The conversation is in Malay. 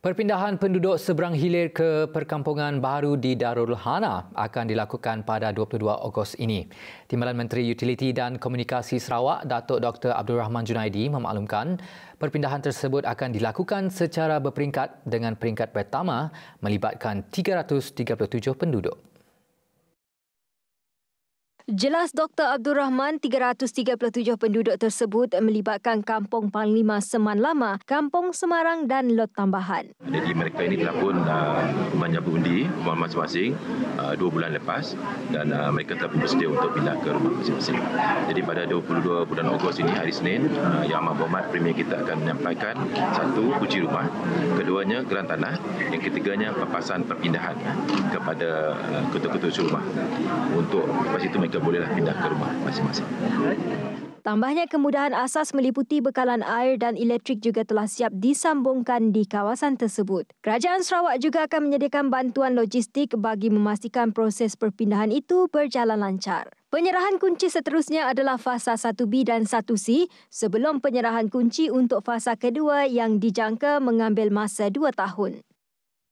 Perpindahan penduduk seberang hilir ke perkampungan baru di Darul Hana akan dilakukan pada 22 Ogos ini. Timbalan Menteri Utiliti dan Komunikasi Sarawak, Datuk Dr. Abdul Rahman Junaidi memaklumkan perpindahan tersebut akan dilakukan secara berperingkat dengan peringkat pertama melibatkan 337 penduduk. Jelas Dr. Abdul Rahman, 337 penduduk tersebut melibatkan Kampung Panglima Seman Lama, Kampung Semarang dan Lot Tambahan. Jadi mereka ini telah pun uh, undi rumah masing-masing uh, dua bulan lepas dan uh, mereka telah bersedia untuk pindah ke rumah masing-masing. Jadi pada 22 bulan Ogos ini, hari Senin, uh, Yang Amat Berhormat Premier kita akan menyampaikan satu, kunci rumah, keduanya geran tanah, yang ketiganya papasan perpindahan ya, kepada uh, ketua-ketua rumah. Untuk lepas itu mereka bolehlah pindah ke rumah masing-masing. Tambahnya kemudahan asas meliputi bekalan air dan elektrik juga telah siap disambungkan di kawasan tersebut. Kerajaan Sarawak juga akan menyediakan bantuan logistik bagi memastikan proses perpindahan itu berjalan lancar. Penyerahan kunci seterusnya adalah fasa 1B dan 1C sebelum penyerahan kunci untuk fasa kedua yang dijangka mengambil masa 2 tahun.